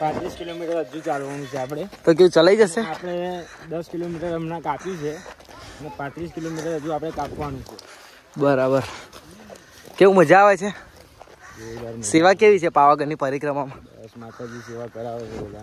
પાંત્રીસ કિલોમીટર હજુ ચાલવાનું છે આપણે તો કેવું ચલાઈ જશે આપણે દસ કિલોમીટર હમણાં કાપ્યું છે અને કિલોમીટર હજુ આપણે કાપવાનું બરાબર કેવું મજા આવે છે સેવા કેવી છે પાવાગઢની પરિક્રમામાં માતાજી સેવા કરાવે છે